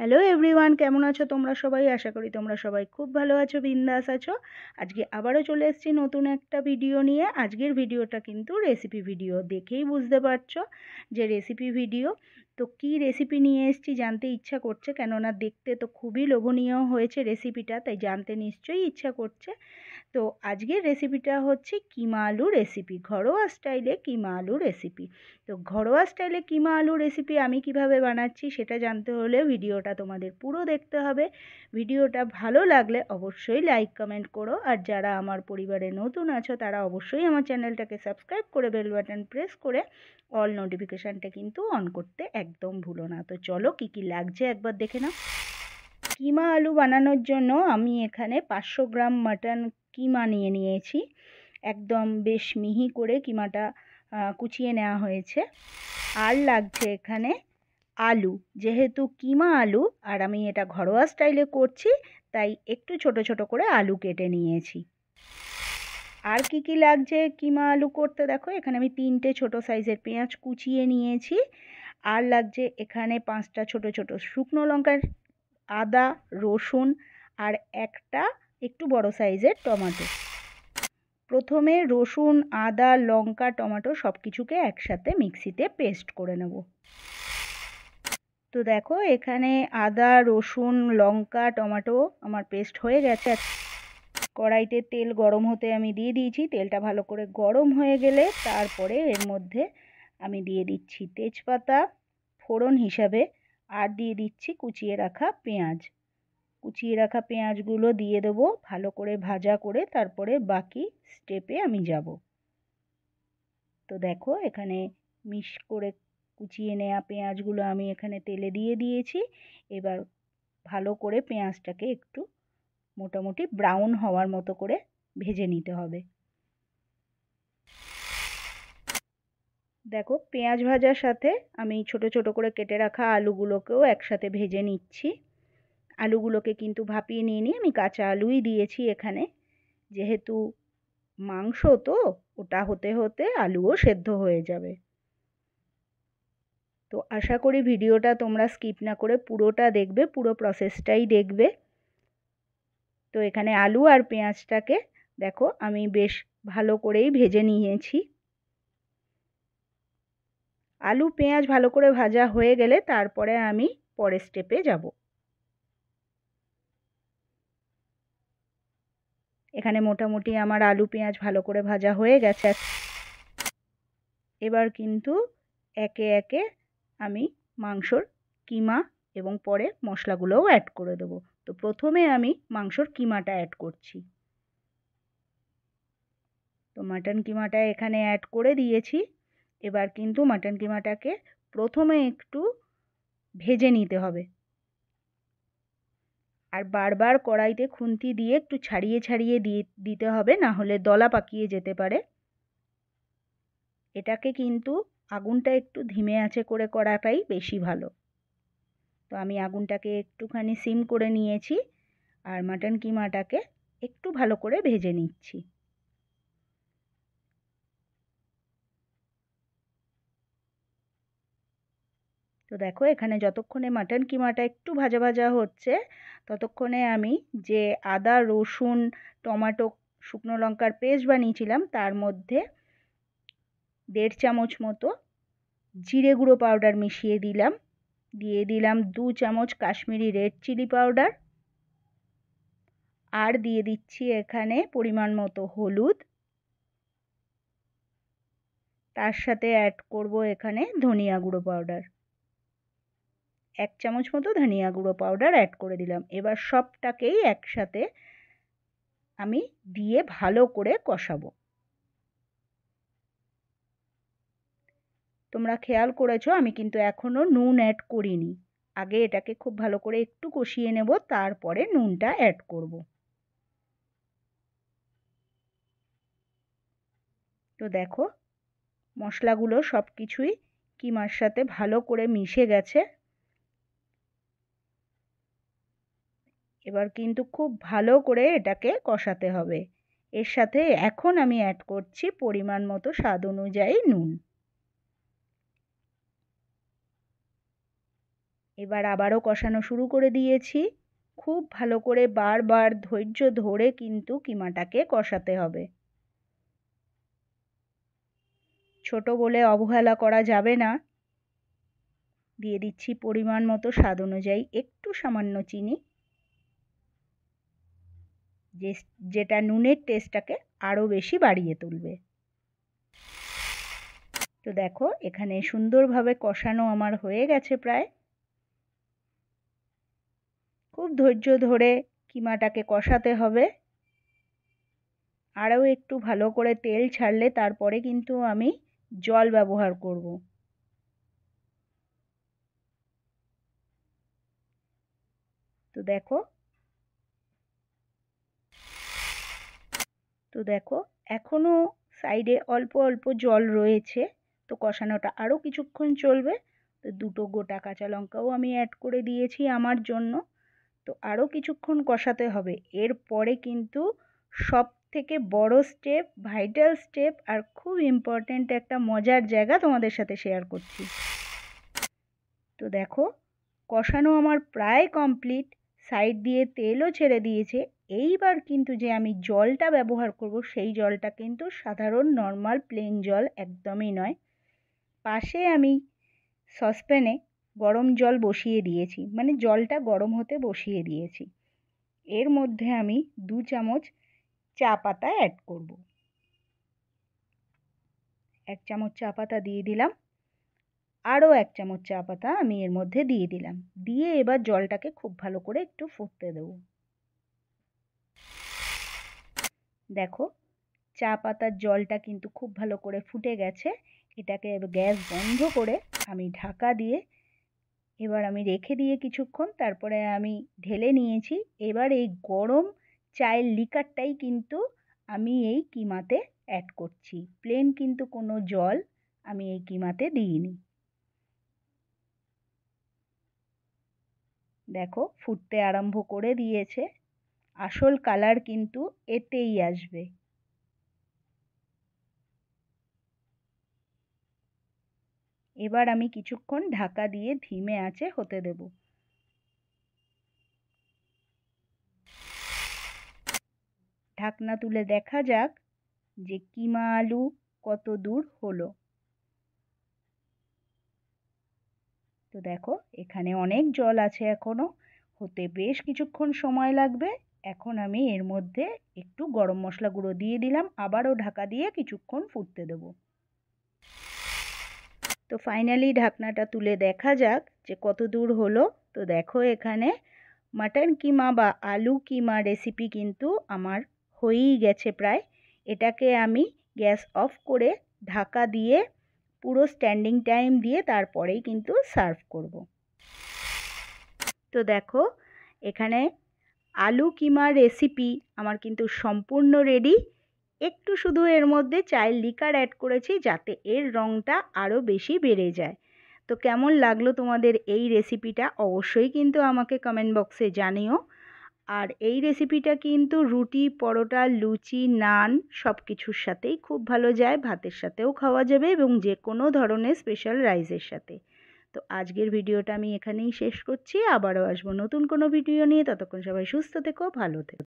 hello everyone কেমন আছো তোমরা সবাই আশা করি তোমরা সবাই খুব ভালো আছো বিন্দাস আছো আজকে আবারও চলে এসেছি নতুন একটা ভিডিও নিয়ে আজকের ভিডিওটা কিন্তু রেসিপি ভিডিও দেখেই বুঝতে পারছো যে রেসিপি ভিডিও তো কি রেসিপি নিয়ে এসেছি জানতে ইচ্ছা করছে কেননা দেখতে তো খুবই লোভনীয় হয়েছে রেসিপিটা তাই জানতে নিশ্চয়ই ইচ্ছা করছে তো আজকের রেসিপিটা হচ্ছে কিমা আলু রেসিপি ঘরোয়া স্টাইলে কিমা আলু রেসিপি তো ঘরোয়া স্টাইলে কিমা আলু রেসিপি আমি কিভাবে বানাচ্ছি সেটা জানতে হলে ভিডিওটা তোমাদের পুরো দেখতে হবে ভিডিওটা ভালো লাগলে অবশ্যই লাইক কমেন্ট করো আর যারা আমার পরিবারে নতুন আছো তারা অবশ্যই আমার চ্যানেলটাকে সাবস্ক্রাইব করে বেল বাটন প্রেস করে অল নোটিফিকেশানটা কিন্তু অন করতে একদম ভুলো না তো চলো কী কী লাগছে একবার দেখে নাও কিমা আলু বানানোর জন্য আমি এখানে পাঁচশো গ্রাম মাটন কিমা নিয়ে নিয়েছি একদম বেশ মিহি করে কিমাটা কুচিয়ে নেওয়া হয়েছে আর লাগছে এখানে আলু যেহেতু কিমা আলু আর আমি এটা ঘরোয়া স্টাইলে করছি তাই একটু ছোট ছোট করে আলু কেটে নিয়েছি আর কি কি লাগছে কিমা আলু করতে দেখো এখানে আমি তিনটে ছোট সাইজের পেঁয়াজ কুচিয়ে নিয়েছি আর লাগছে এখানে পাঁচটা ছোট ছোট শুকনো লঙ্কার আদা রসুন আর একটা একটু বড় সাইজের টমেটো প্রথমে রসুন আদা লঙ্কা টমেটো সব কিছুকে একসাথে মিক্সিতে পেস্ট করে নেব তো দেখো এখানে আদা রসুন লঙ্কা টমেটো আমার পেস্ট হয়ে গেছে কড়াইতে তেল গরম হতে আমি দিয়ে দিয়েছি তেলটা ভালো করে গরম হয়ে গেলে তারপরে এর মধ্যে আমি দিয়ে দিচ্ছি তেজপাতা ফোড়ন হিসাবে আর দিয়ে দিচ্ছি কুচিয়ে রাখা পেঁয়াজ কুচিয়ে রাখা পেঁয়াজগুলো দিয়ে দেবো ভালো করে ভাজা করে তারপরে বাকি স্টেপে আমি যাব তো দেখো এখানে মিশ করে কুচিয়ে নেওয়া পেঁয়াজগুলো আমি এখানে তেলে দিয়ে দিয়েছি এবার ভালো করে পেঁয়াজটাকে একটু মোটামুটি ব্রাউন হওয়ার মতো করে ভেজে নিতে হবে দেখো পেঁয়াজ ভাজার সাথে আমি ছোট ছোট করে কেটে রাখা আলুগুলোকেও একসাথে ভেজে নিচ্ছি আলুগুলোকে কিন্তু ভাপিয়ে নিয়ে নিয়ে আমি কাঁচা আলুই দিয়েছি এখানে যেহেতু মাংস তো ওটা হতে হতে আলুও সেদ্ধ হয়ে যাবে তো আশা করি ভিডিওটা তোমরা স্কিপ না করে পুরোটা দেখবে পুরো প্রসেসটাই দেখবে তো এখানে আলু আর পেঁয়াজটাকে দেখো আমি বেশ ভালো করেই ভেজে নিয়েছি আলু পেঁয়াজ ভালো করে ভাজা হয়ে গেলে তারপরে আমি পরের স্টেপে যাব এখানে মোটামুটি আমার আলু পেঁয়াজ ভালো করে ভাজা হয়ে গেছে এবার কিন্তু একে একে আমি মাংসর কিমা এবং পরে মশলাগুলোও অ্যাড করে দেবো তো প্রথমে আমি মাংসর কিমাটা অ্যাড করছি তো মাটন কিমাটা এখানে অ্যাড করে দিয়েছি এবার কিন্তু মাটন কিমাটাকে প্রথমে একটু ভেজে নিতে হবে আর বারবার কড়াইতে খুন্তি দিয়ে একটু ছাড়িয়ে ছাড়িয়ে দিয়ে দিতে হবে না হলে দলা পাকিয়ে যেতে পারে এটাকে কিন্তু আগুনটা একটু ধিমে আছে করে করাটাই বেশি ভালো তো আমি আগুনটাকে একটুখানি সিম করে নিয়েছি আর মাটন কিমাটাকে একটু ভালো করে ভেজে নিচ্ছি তো দেখো এখানে যতক্ষণে মাটন কিমাটা একটু ভাজা ভাজা হচ্ছে ততক্ষণে আমি যে আদা রসুন টমাটো শুকনো লঙ্কার পেস্ট বানিয়েছিলাম তার মধ্যে দেড় চামচ মতো জিরে গুঁড়ো পাউডার মিশিয়ে দিলাম দিয়ে দিলাম দু চামচ কাশ্মীরি রেড চিলি পাউডার আর দিয়ে দিচ্ছি এখানে পরিমাণ মতো হলুদ তার সাথে অ্যাড করব এখানে ধনিয়া গুঁড়ো পাউডার এক চামচ মতো ধনিয়া গুঁড়ো পাউডার অ্যাড করে দিলাম এবার সবটাকেই একসাথে আমি দিয়ে ভালো করে কষাবো তোমরা খেয়াল করেছো আমি কিন্তু এখনও নুন অ্যাড করিনি আগে এটাকে খুব ভালো করে একটু কষিয়ে নেব তারপরে নুনটা অ্যাড করব তো দেখো মশলাগুলো সব কিছুই কিমার সাথে ভালো করে মিশে গেছে এবার কিন্তু খুব ভালো করে এটাকে কষাতে হবে এর সাথে এখন আমি অ্যাড করছি পরিমাণ মতো স্বাদ অনুযায়ী নুন এবার আবারও কষানো শুরু করে দিয়েছি খুব ভালো করে বারবার ধৈর্য ধরে কিন্তু কিমাটাকে কষাতে হবে ছোট বলে অবহেলা করা যাবে না দিয়ে দিচ্ছি পরিমাণ মতো স্বাদ অনুযায়ী একটু সামান্য চিনি যে যেটা নুনের টেস্টটাকে আরও বেশি বাড়িয়ে তুলবে তো দেখো এখানে সুন্দরভাবে কষানো আমার হয়ে গেছে প্রায় খুব ধৈর্য ধরে কিমাটাকে কষাতে হবে আরও একটু ভালো করে তেল ছাড়লে তারপরে কিন্তু আমি জল ব্যবহার করব তো দেখো তো দেখো এখনও সাইডে অল্প অল্প জল রয়েছে তো কষানোটা আরও কিছুক্ষণ চলবে তো দুটো গোটা কাঁচা লঙ্কাও আমি অ্যাড করে দিয়েছি আমার জন্য তো আরও কিছুক্ষণ কষাতে হবে এরপরে কিন্তু সব থেকে বড় স্টেপ ভাইটাল স্টেপ আর খুব ইম্পর্ট্যান্ট একটা মজার জায়গা তোমাদের সাথে শেয়ার করছি তো দেখো কষানো আমার প্রায় কমপ্লিট সাইড দিয়ে তেলও ছেড়ে দিয়েছে এইবার কিন্তু যে আমি জলটা ব্যবহার করব সেই জলটা কিন্তু সাধারণ নর্মাল প্লেন জল একদমই নয় পাশে আমি সসপ্যানে গরম জল বসিয়ে দিয়েছি মানে জলটা গরম হতে বসিয়ে দিয়েছি এর মধ্যে আমি দু চামচ চা পাতা অ্যাড করব এক চামচ চা পাতা দিয়ে দিলাম আরও এক চামচ চা পাতা আমি এর মধ্যে দিয়ে দিলাম দিয়ে এবার জলটাকে খুব ভালো করে একটু ফুটতে দেবো দেখো চা পাতার জলটা কিন্তু খুব ভালো করে ফুটে গেছে এটাকে গ্যাস বন্ধ করে আমি ঢাকা দিয়ে এবার আমি রেখে দিয়ে কিছুক্ষণ তারপরে আমি ঢেলে নিয়েছি এবার এই গরম চায়ের লিকারটাই কিন্তু আমি এই কিমাতে অ্যাড করছি প্লেন কিন্তু কোনো জল আমি এই কিমাতে দিইনি দেখো ফুটতে আরম্ভ করে দিয়েছে আসল কালার কিন্তু এতেই আসবে এবার আমি কিছুক্ষণ ঢাকা দিয়ে ধিমে আঁচে হতে দেব ঢাকনা তুলে দেখা যাক যে কিমা আলু কত দূর হলো তো দেখো এখানে অনেক জল আছে এখনও হতে বেশ কিছুক্ষণ সময় লাগবে এখন আমি এর মধ্যে একটু গরম মশলা গুঁড়ো দিয়ে দিলাম আবারও ঢাকা দিয়ে কিছুক্ষণ ফুটতে দেবো তো ফাইনালি ঢাকনাটা তুলে দেখা যাক যে কত দূর হলো তো দেখো এখানে মাটন কিমা বা আলু কিমা রেসিপি কিন্তু আমার হয়েই গেছে প্রায় এটাকে আমি গ্যাস অফ করে ঢাকা দিয়ে পুরো স্ট্যান্ডিং টাইম দিয়ে তারপরেই কিন্তু সার্ভ করব তো দেখো এখানে আলু কিমার রেসিপি আমার কিন্তু সম্পূর্ণ রেডি একটু শুধু এর মধ্যে চায়ের লিকার অ্যাড করেছি যাতে এর রঙটা আরও বেশি বেড়ে যায় তো কেমন লাগলো তোমাদের এই রেসিপিটা অবশ্যই কিন্তু আমাকে কমেন্ট বক্সে জানিও আর এই রেসিপিটা কিন্তু রুটি পরোটা লুচি নান সব কিছুর সাথেই খুব ভালো যায় ভাতের সাথেও খাওয়া যাবে এবং যে কোনো ধরনের স্পেশাল রাইসের সাথে তো আজকের ভিডিওটা আমি এখানেই শেষ করছি আবারও আসবো নতুন কোনো ভিডিও নিয়ে ততক্ষণ সবাই সুস্থ থেকো ভালো থেকো